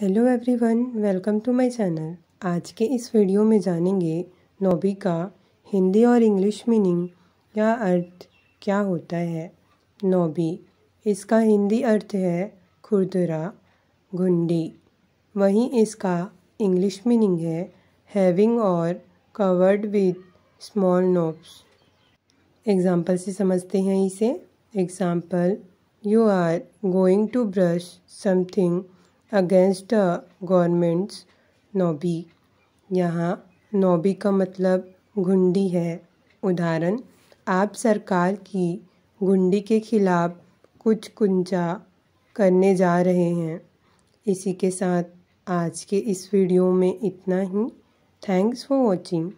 hello everyone welcome to my channel आज के इस वीडियो में जानेंगे नोबी का हिंदी और इंग्लिश मीनिंग या अर्थ क्या होता है नोबी इसका हिंदी अर्थ है खुरदुरा घुंडी वहीं इसका इंग्लिश मीनिंग है हैविंग और covered with small knobs example से समझते हैं इसे example you are going to brush something against governments knobby यहाँ नोबी का मतलब गुंडी है उदाहरण आप सरकार की घुंडी के खिलाफ कुछ कुंजा करने जा रहे हैं इसी के साथ आज के इस वीडियो में इतना ही थैंक्स फॉर वॉचिंग